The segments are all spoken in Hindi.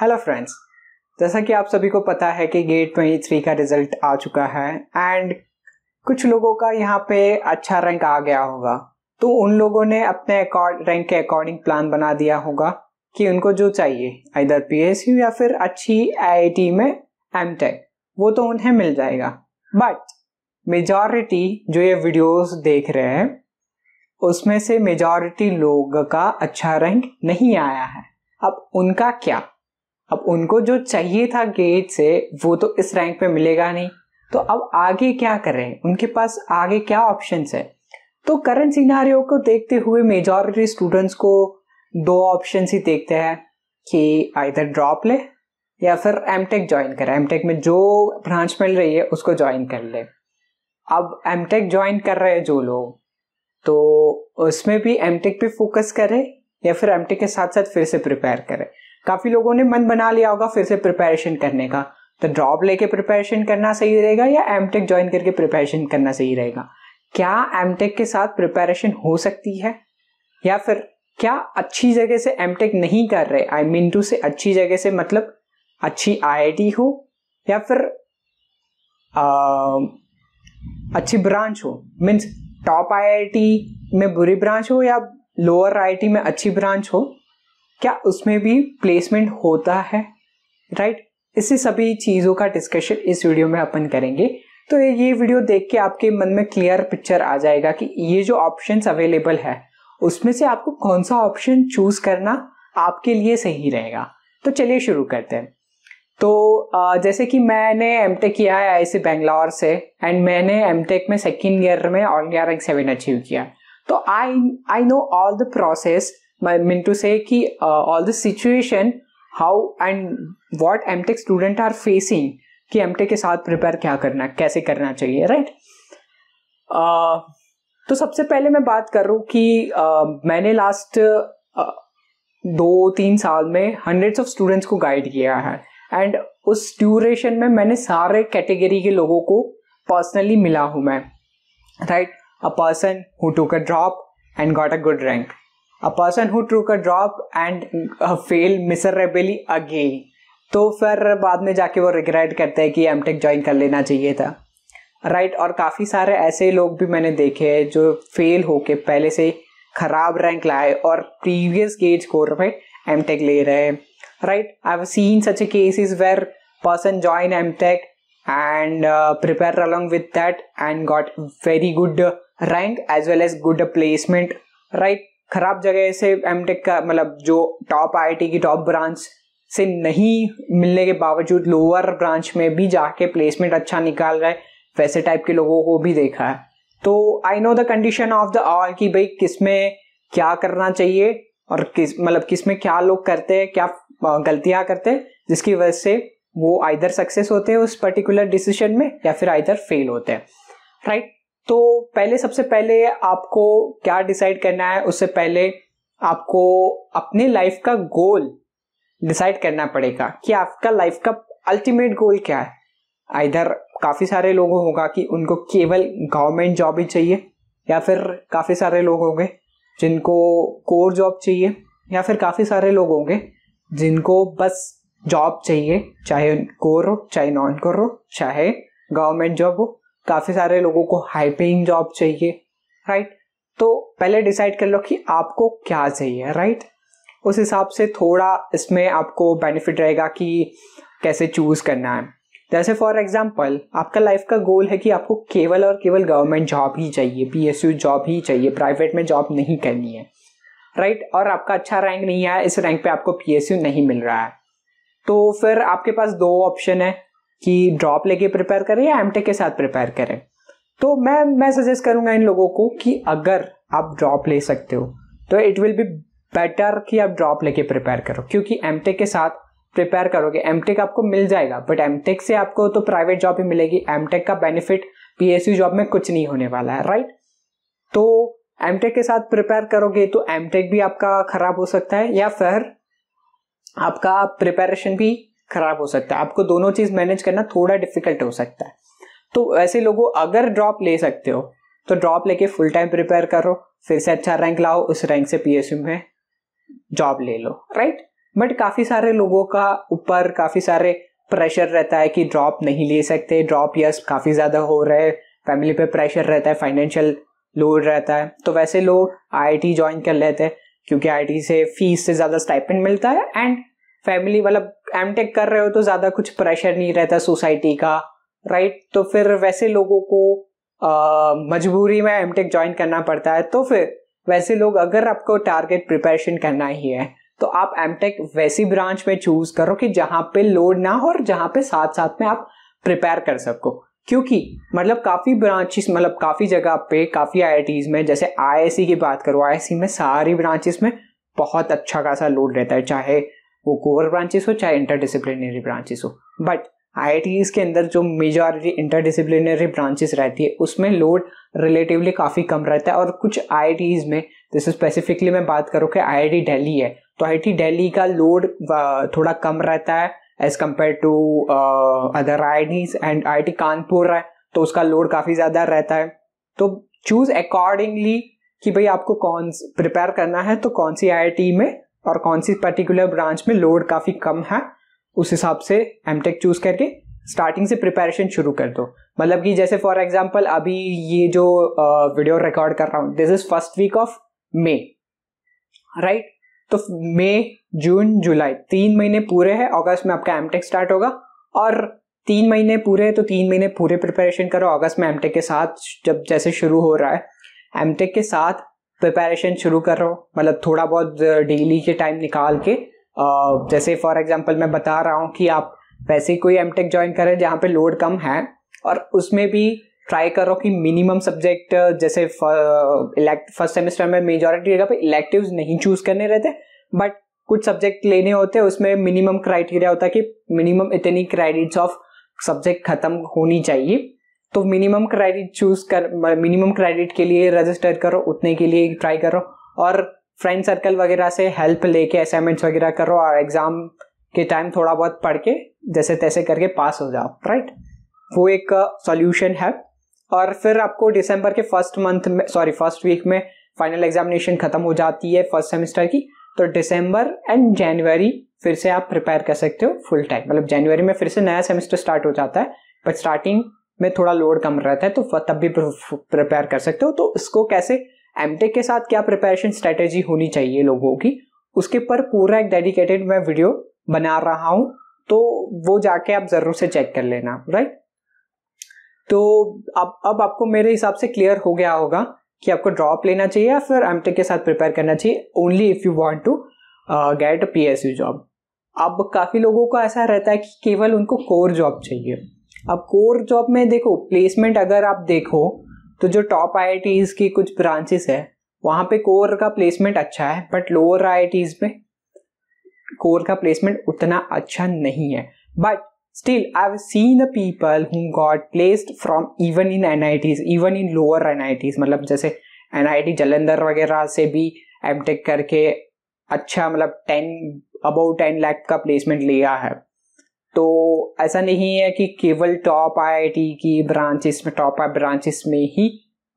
हेलो फ्रेंड्स जैसा कि आप सभी को पता है कि गेट ट्वेंटी थ्री का रिजल्ट आ चुका है एंड कुछ लोगों का यहाँ पे अच्छा रैंक आ गया होगा तो उन लोगों ने अपने रैंक के अकॉर्डिंग प्लान बना दिया होगा कि उनको जो चाहिए इधर पीएसयू या फिर अच्छी आईआईटी में टेक वो तो उन्हें मिल जाएगा बट मेजॉरिटी जो ये वीडियोस देख रहे हैं उसमें से मेजॉरिटी लोग का अच्छा रैंक नहीं आया है अब उनका क्या अब उनको जो चाहिए था गेट से वो तो इस रैंक पे मिलेगा नहीं तो अब आगे क्या करें उनके पास आगे क्या ऑप्शन है तो करंट सिनारियो को देखते हुए मेजॉरिटी स्टूडेंट्स को दो ऑप्शन ही देखते हैं कि आइधर ड्रॉप ले या फिर एम टेक ज्वाइन करें एम टेक में जो ब्रांच मिल रही है उसको ज्वाइन कर ले अब एम टेक ज्वाइन कर रहे हैं जो लोग तो उसमें भी एम टेक पे फोकस करें या फिर एम टेक के साथ साथ फिर से प्रिपेयर करें काफी लोगों ने मन बना लिया होगा फिर से प्रिपरेशन करने का तो ड्रॉप लेके प्रिपरेशन करना सही रहेगा या एमटेक ज्वाइन करके प्रिपरेशन करना सही रहेगा क्या एमटेक के साथ प्रिपरेशन हो सकती है या फिर क्या अच्छी जगह से एमटेक नहीं कर रहे आई मीन टू से अच्छी जगह से मतलब अच्छी आईआईटी हो या फिर आ, अच्छी ब्रांच हो मीन्स टॉप आईआईटी में बुरी ब्रांच हो या लोअर आईआईटी में अच्छी ब्रांच हो क्या उसमें भी प्लेसमेंट होता है राइट इसी सभी चीज़ों का डिस्कशन इस वीडियो में अपन करेंगे तो ये वीडियो देख के आपके मन में क्लियर पिक्चर आ जाएगा कि ये जो ऑप्शन अवेलेबल है उसमें से आपको कौन सा ऑप्शन चूज करना आपके लिए सही रहेगा तो चलिए शुरू करते हैं तो जैसे कि मैंने एम टेक किया है आई बेंगलोर से एंड मैंने एम टेक में सेकेंड ईयर में all India rank seven achieve किया तो I I know all the process I mean to say ki, uh, all the situation how and what MTech student कि एमटे के साथ प्रिपेयर क्या करना है कैसे करना चाहिए राइट तो सबसे पहले मैं बात कर रहा हूँ कि मैंने लास्ट दो तीन साल में हंड्रेड्स ऑफ स्टूडेंट्स को गाइड किया है एंड उस ड्यूरेशन में मैंने सारे कैटेगरी के लोगों को पर्सनली मिला हूँ मैं right a person who took a drop and got a good rank a person who took a drop and fail miserably again तो फिर बाद में जाके वो रिग्रेट करते हैं कि एम टेक ज्वाइन कर लेना चाहिए था राइट right, और काफ़ी सारे ऐसे लोग भी मैंने देखे हैं जो फेल होके पहले से खराब रैंक लाए और प्रीवियस गेज स्कोर में एम टेक ले रहे हैं right I have seen such a cases where person join M tech and prepare along with that and got very good rank as well as good placement right खराब जगह से एम का मतलब जो टॉप आई की टॉप ब्रांच से नहीं मिलने के बावजूद लोअर ब्रांच में भी जाके प्लेसमेंट अच्छा निकाल रहा है वैसे टाइप के लोगों को भी देखा है तो I know the condition of the all कि भाई किस में क्या करना चाहिए और किस मतलब किस में क्या लोग करते हैं क्या गलतियां करते हैं जिसकी वजह से वो आइधर सक्सेस होते हैं उस पर्टिकुलर डिसीजन में या फिर आइधर फेल होते हैं राइट right? तो पहले सबसे पहले आपको क्या डिसाइड करना है उससे पहले आपको अपने लाइफ का गोल डिसाइड करना पड़ेगा कि आपका लाइफ का अल्टीमेट गोल क्या है इधर काफ़ी सारे लोगों होगा कि उनको केवल गवर्नमेंट जॉब ही चाहिए या फिर काफ़ी सारे लोग होंगे जिनको कोर जॉब चाहिए या फिर काफ़ी सारे लोग होंगे जिनको बस जॉब चाहिए चाहे कोर हो चाहे नॉन कोर हो चाहे गवर्नमेंट जॉब हो काफ़ी सारे लोगों को हाई पेइंग जॉब चाहिए राइट तो पहले डिसाइड कर लो कि आपको क्या चाहिए राइट उस हिसाब से थोड़ा इसमें आपको बेनिफिट रहेगा कि कैसे चूज़ करना है जैसे फॉर एग्जाम्पल आपका लाइफ का गोल है कि आपको केवल और केवल गवर्नमेंट जॉब ही चाहिए पी जॉब ही चाहिए प्राइवेट में जॉब नहीं करनी है राइट right? और आपका अच्छा रैंक नहीं आया इस रैंक पे आपको पी नहीं मिल रहा है तो फिर आपके पास दो ऑप्शन है कि ड्रॉप लेके प्रिपेयर करें या एमटेक के साथ प्रिपेयर करें तो मैं मैं सजेस्ट करूंगा इन लोगों को कि अगर आप ड्रॉप ले सकते हो तो इट विल बी बेटर कि आप ड्रॉप लेके प्रिपेयर करो क्योंकि एमटेक के साथ प्रिपेयर करोगे एमटेक आपको मिल जाएगा बट एमटेक से आपको तो प्राइवेट जॉब ही मिलेगी एमटेक का बेनिफिट पीएसयू जॉब में कुछ नहीं होने वाला है राइट तो एमटेक के साथ प्रिपेयर करोगे तो एमटेक भी आपका खराब हो सकता है या फिर आपका प्रिपेरेशन भी खराब हो सकता है आपको दोनों चीज मैनेज करना थोड़ा डिफिकल्ट हो सकता है तो ऐसे लोगों अगर ड्रॉप ले सकते हो तो ड्रॉप लेके फुल टाइम प्रिपेयर करो फिर से अच्छा रैंक लाओ उस रैंक से पीएसयू में जॉब ले लो राइट बट काफी सारे लोगों का ऊपर काफी सारे प्रेशर रहता है कि ड्रॉप नहीं ले सकते ड्रॉप यस काफी ज्यादा हो रहे फैमिली पे प्रेशर रहता है फाइनेंशियल लोड रहता है तो वैसे लोग आई ज्वाइन कर लेते हैं क्योंकि आई से फीस से ज्यादा स्टाइपेंड मिलता है एंड फैमिली मतलब एम कर रहे हो तो ज़्यादा कुछ प्रेशर नहीं रहता सोसाइटी का राइट तो फिर वैसे लोगों को मजबूरी में एम टेक ज्वाइन करना पड़ता है तो फिर वैसे लोग अगर आपको टारगेट प्रिपरेशन करना ही है तो आप एम टेक वैसी ब्रांच में चूज करो कि जहाँ पे लोड ना हो और जहाँ पे साथ साथ में आप प्रिपेयर कर सको क्योंकि मतलब काफ़ी ब्रांचेस मतलब काफ़ी जगह पे काफ़ी आई में जैसे आई e की बात करो आई e में सारी ब्रांचेस में बहुत अच्छा खासा लोड रहता है चाहे वो कोर ब्रांचेस हो चाहे इंटरडिसिप्लिनरी ब्रांचेस हो बट आई के अंदर जो मेजॉरिटी इंटरडिसिप्लिनरी ब्रांचेस रहती है उसमें लोड रिलेटिवली काफ़ी कम रहता है और कुछ आई में जैसे स्पेसिफिकली मैं बात करूँ कि आई दिल्ली है तो आई दिल्ली का लोड थोड़ा कम रहता है as compare to other I and I Kanpur है तो उसका लोड काफ़ी ज़्यादा रहता है तो चूज़ अकॉर्डिंगली कि भाई आपको कौन प्रिपेयर करना है तो कौन सी आई में और कौन सी पर्टिकुलर ब्रांच में लोड काफ़ी कम है उस हिसाब से एम टेक चूज़ करके स्टार्टिंग से प्रिपरेशन शुरू कर दो मतलब कि जैसे फॉर एग्जाम्पल अभी ये जो वीडियो रिकॉर्ड कर रहा हूँ this is first week of May right तो मे जून जुलाई तीन महीने पूरे हैं अगस्त में आपका एमटेक स्टार्ट होगा और तीन महीने पूरे तो तीन महीने पूरे प्रिपरेशन करो अगस्त में एमटेक के साथ जब जैसे शुरू हो रहा है एमटेक के साथ प्रिपरेशन शुरू करो मतलब थोड़ा बहुत डेली के टाइम निकाल के जैसे फॉर एग्जांपल मैं बता रहा हूँ कि आप वैसे कोई एम टेक ज्वाइन करें जहाँ पे लोड कम है और उसमें भी ट्राई करो कि मिनिमम सब्जेक्ट जैसे फर्स्ट सेमेस्टर में मेजोरिटी जगह पे इलेक्टिव नहीं चूज करने रहते बट कुछ सब्जेक्ट लेने होते हैं उसमें मिनिमम क्राइटेरिया होता है कि मिनिमम इतनी क्रेडिट्स ऑफ सब्जेक्ट खत्म होनी चाहिए तो मिनिमम क्रेडिट चूज कर मिनिमम क्रेडिट के लिए रजिस्टर करो उतने के लिए ट्राई करो और फ्रेंड सर्कल वगैरह से हेल्प लेके असाइनमेंट्स वगैरह करो और एग्ज़ाम के टाइम थोड़ा बहुत पढ़ के जैसे तैसे करके पास हो जाओ राइट वो एक सॉल्यूशन है और फिर आपको दिसंबर के फर्स्ट मंथ में सॉरी फर्स्ट वीक में फाइनल एग्जामिनेशन ख़त्म हो जाती है फर्स्ट सेमेस्टर की तो दिसंबर एंड जनवरी फिर से आप प्रिपेयर कर सकते हो फुल टाइम मतलब जनवरी में फिर से नया सेमेस्टर स्टार्ट हो जाता है बट स्टार्टिंग में थोड़ा लोड कम रहता है तो तब भी प्रिपेयर कर सकते हो तो इसको कैसे एमटेक के साथ क्या प्रिपरेशन स्ट्रेटेजी होनी चाहिए लोगों की उसके ऊपर पूरा एक डेडिकेटेड मैं वीडियो बना रहा हूं तो वो जाके आप ज़रूर से चेक कर लेना राइट तो अब अब आपको मेरे हिसाब से क्लियर हो गया होगा कि आपको ड्रॉप लेना चाहिए या फिर एम के साथ प्रिपेयर करना चाहिए only if you want to get P S job अब काफ़ी लोगों को ऐसा रहता है कि केवल उनको कोर जॉब चाहिए अब कोर जॉब में देखो प्लेसमेंट अगर आप देखो तो जो टॉप आई की कुछ ब्रांचेस है वहां पे कोर का प्लेसमेंट अच्छा है बट लोअर आई में कोर का प्लेसमेंट उतना अच्छा नहीं है but still i've seen the people who got placed from even in N even in lower N मतलब जैसे एन जलंधर वगैरह से भी एम करके अच्छा मतलब टेन अबाउ टेन लैक का प्लेसमेंट लिया है तो ऐसा नहीं है कि केवल टॉप आईआईटी की ब्रांचेस में टॉप आई ब्रांचेस में ही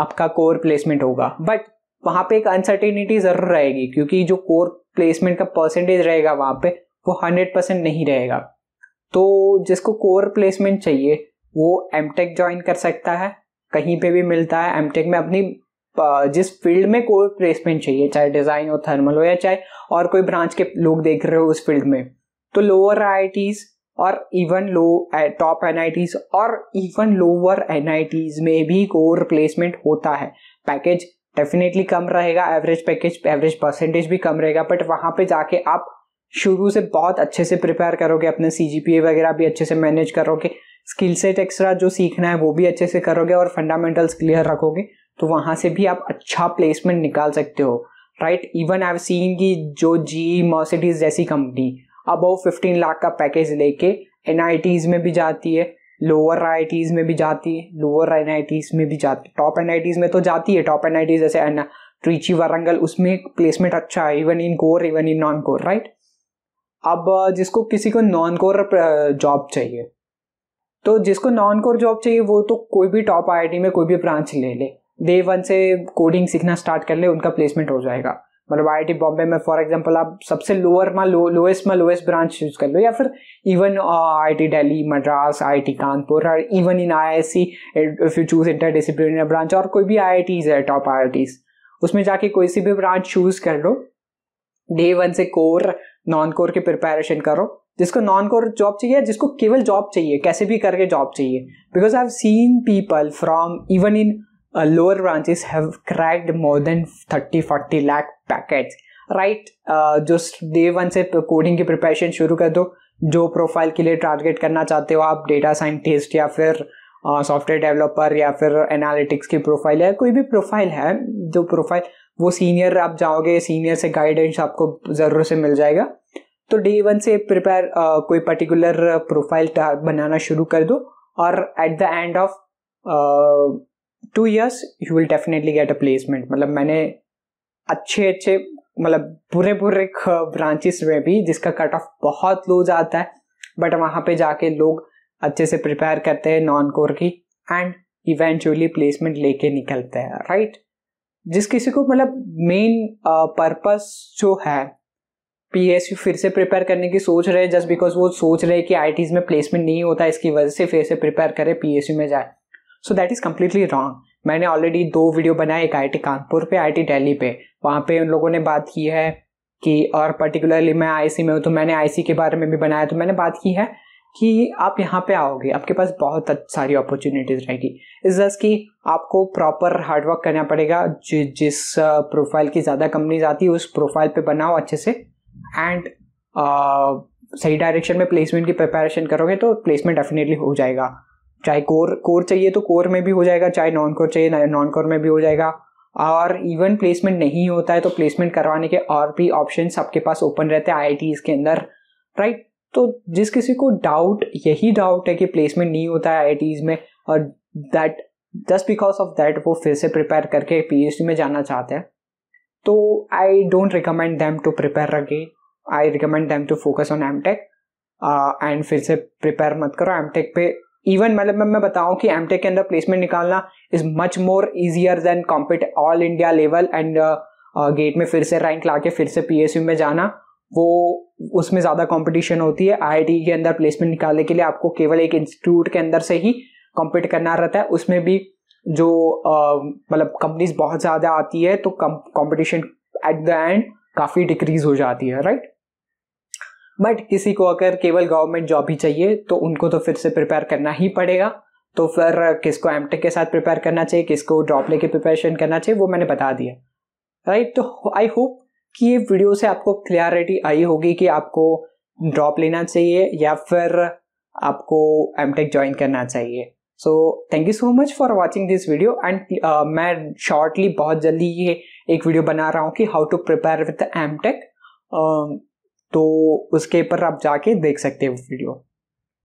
आपका कोर प्लेसमेंट होगा बट वहाँ पे एक अनसर्टेनिटी ज़रूर रहेगी क्योंकि जो कोर प्लेसमेंट का परसेंटेज रहेगा वहां पे वो हंड्रेड परसेंट नहीं रहेगा तो जिसको कोर प्लेसमेंट चाहिए वो एम टेक ज्वाइन कर सकता है कहीं पे भी मिलता है एम टेक में अपनी जिस फील्ड में कोर प्लेसमेंट चाहिए चाहे डिज़ाइन हो थर्मल हो या चाहे और कोई ब्रांच के लोग देख रहे हो उस फील्ड में तो लोअर आई और इवन लो टॉप एन और इवन लोअर एन में भी कोर रिप्लेसमेंट होता है पैकेज डेफिनेटली कम रहेगा एवरेज पैकेज एवरेज परसेंटेज भी कम रहेगा बट वहाँ पे जाके आप शुरू से बहुत अच्छे से प्रिपेयर करोगे अपने सी वगैरह भी अच्छे से मैनेज करोगे स्किल सेट एक्स्ट्रा जो सीखना है वो भी अच्छे से करोगे और फंडामेंटल्स क्लियर रखोगे तो वहाँ से भी आप अच्छा प्लेसमेंट निकाल सकते हो राइट इवन आई सीन की जो जी मर्सिडीज जैसी कंपनी अबव फिफ्टीन लाख का पैकेज लेके एन में भी जाती है लोअर आई में भी जाती है लोअर एन में भी जाती है टॉप एन में तो जाती है टॉप एन जैसे ट्रीची वारंगल उसमें प्लेसमेंट अच्छा है even in core even in non core right अब जिसको किसी को नॉन कोर जॉब चाहिए तो जिसको नॉन कोर जॉब चाहिए वो तो कोई भी टॉप आई में कोई भी ब्रांच ले ले डे वन से कोडिंग सीखना स्टार्ट कर ले उनका प्लेसमेंट हो जाएगा मतलब आई आई बॉम्बे में फॉर एग्जाम्पल आप सबसे लोअर में लो लोएस्ट में लोएस्ट ब्रांच यूज कर लो या फिर even I T Delhi Madras I T Kanpur और even in I I C if you choose interdisciplinary branch और कोई भी आई आई है टॉप आई आई उसमें जाके कोई सी भी ब्रांच चूज कर लो डे वन से कोर नॉन कोर की प्रिपेरेशन करो जिसको नॉन कोर जॉब चाहिए जिसको केवल जॉब चाहिए कैसे भी करके जॉब चाहिए because I have seen people from even in uh, lower branches have cracked more than 30 40 lakh packets right just day one से कोडिंग की प्रिपरेशन शुरू कर दो जो प्रोफाइल के लिए टारगेट करना चाहते हो आप डेटा साइंटिस्ट या फिर सॉफ्टवेयर uh, डेवलपर या फिर एनालिटिक्स की प्रोफाइल या कोई भी प्रोफाइल है जो प्रोफाइल वो सीनियर आप जाओगे सीनियर से गाइडेंस आपको ज़रूर से मिल जाएगा तो डे वन से प्रिपेयर uh, कोई पर्टिकुलर प्रोफाइल बनाना शुरू कर दो और at the end of two years you will definitely get a placement मतलब मैंने अच्छे अच्छे मतलब बुरे बुरे ब्रांचेस में भी जिसका कट ऑफ बहुत लो जाता है बट वहाँ पे जाके लोग अच्छे से प्रिपेयर करते हैं नॉन कोर की एंड इवेंचुअली प्लेसमेंट लेके निकलते हैं राइट जिस किसी को मतलब मेन पर्पस जो है पीएसयू फिर से प्रिपेयर करने की सोच रहे जस्ट बिकॉज वो सोच रहे कि आई में प्लेसमेंट नहीं होता इसकी वजह से फिर से प्रिपेयर करे यू में जाए so that is completely wrong मैंने ऑलरेडी दो वीडियो बनाए एक आई कानपुर पे आई दिल्ली पे वहाँ पे उन लोगों ने बात की है कि और पर्टिकुलरली मैं आईसी में हूँ तो मैंने आईसी के बारे में भी बनाया तो मैंने बात की है कि आप यहाँ पे आओगे आपके पास बहुत सारी अपॉर्चुनिटीज रहेगी इस दस कि आपको प्रॉपर हार्डवर्क करना पड़ेगा जि, जिस प्रोफाइल की ज़्यादा कंपनीज आती है उस प्रोफाइल पे बनाओ अच्छे से एंड सही डायरेक्शन में प्लेसमेंट की प्रिपरेशन करोगे तो प्लेसमेंट डेफिनेटली हो जाएगा चाहे कोर कोर चाहिए तो कोर में भी हो जाएगा चाहे नॉन कोर चाहिए नॉन कोर में भी हो जाएगा और इवन प्लेसमेंट नहीं होता है तो प्लेसमेंट करवाने के और भी ऑप्शन सबके पास ओपन रहते हैं आई के अंदर राइट तो जिस किसी को डाउट यही डाउट है कि प्लेसमेंट नहीं होता है आई में और that just because of that वो फिर से प्रिपेयर करके पी में जाना चाहते हैं तो I don't recommend them to prepare again I recommend them to focus on M tech and फिर से प्रिपेयर मत करो एम टेक पे इवन मतलब मैं मैं बताऊं कि एम के अंदर प्लेसमेंट निकालना is much more easier than compete all India level and GATE में फिर से रैंक ला के फिर से पी में जाना वो उसमें ज़्यादा कंपटीशन होती है आईआईटी e के अंदर प्लेसमेंट निकालने के लिए आपको केवल एक इंस्टीट्यूट के अंदर से ही कॉम्पिट करना रहता है उसमें भी जो uh, मतलब कंपनीज बहुत ज़्यादा आती है तो कंपटीशन एट द एंड काफ़ी डिक्रीज हो जाती है राइट बट किसी को अगर केवल गवर्नमेंट जॉब ही चाहिए तो उनको तो फिर से प्रिपेयर करना ही पड़ेगा तो फिर किसको एम के साथ प्रिपेयर करना चाहिए किसको ड्रॉप लेके प्रिपरेशन करना चाहिए वो मैंने बता दिया राइट तो आई होप कि ये वीडियो से आपको क्लियरिटी आई होगी कि आपको ड्रॉप लेना चाहिए या फिर आपको एम टेक ज्वाइन करना चाहिए so thank you so much for watching this video and मैं शॉर्टली बहुत जल्दी ये एक वीडियो बना रहा हूँ कि how to prepare with M tech तो उसके ऊपर आप जाके देख सकते हो वीडियो